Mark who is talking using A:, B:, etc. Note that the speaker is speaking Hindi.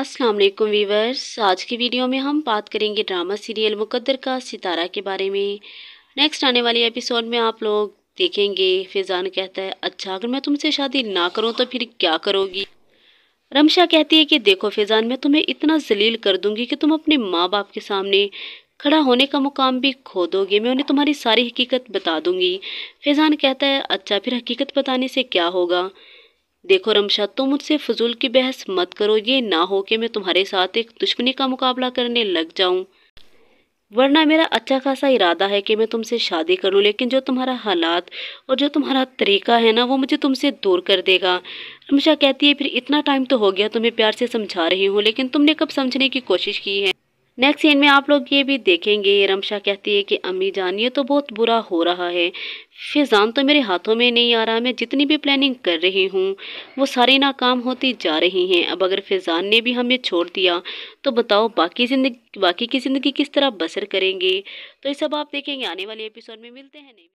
A: अस्सलाम वालेकुम वीवर्स आज की वीडियो में हम बात करेंगे ड्रामा सीरियल मुकद्दर का सितारा के बारे में नेक्स्ट आने वाले एपिसोड में आप लोग देखेंगे फैज़ान कहता है अच्छा अगर मैं तुमसे शादी ना करूं तो फिर क्या करोगी रमशा कहती है कि देखो फैज़ान मैं तुम्हें इतना जलील कर दूंगी कि तुम अपने माँ बाप के सामने खड़ा होने का मुकाम भी खो दोगे मैं उन्हें तुम्हारी सारी हकीकत बता दूंगी फैज़ान कहता है अच्छा फिर हकीकत बताने से क्या होगा देखो रमशा तुम मुझसे फजूल की बहस मत करो ये ना हो कि मैं तुम्हारे साथ एक दुश्मनी का मुकाबला करने लग जाऊं वरना मेरा अच्छा खासा इरादा है कि मैं तुमसे शादी कर लूँ लेकिन जो तुम्हारा हालात और जो तुम्हारा तरीका है ना वो मुझे तुमसे दूर कर देगा रमशा कहती है फिर इतना टाइम तो हो गया तुम्हें प्यार से समझा रही हूँ लेकिन तुमने कब समझने की कोशिश की है नेक्स्ट सीन में आप लोग ये भी देखेंगे रमशा कहती है कि अम्मी जान ये तो बहुत बुरा हो रहा है फिजान तो मेरे हाथों में नहीं आ रहा मैं जितनी भी प्लानिंग कर रही हूँ वो सारी नाकाम होती जा रही हैं अब अगर फिजान ने भी हमें छोड़ दिया तो बताओ बाकी ज़िंदगी बाकी की ज़िंदगी किस तरह बसर करेंगे तो ये सब आप देखेंगे आने वाले एपिसोड
B: में मिलते हैं नहीं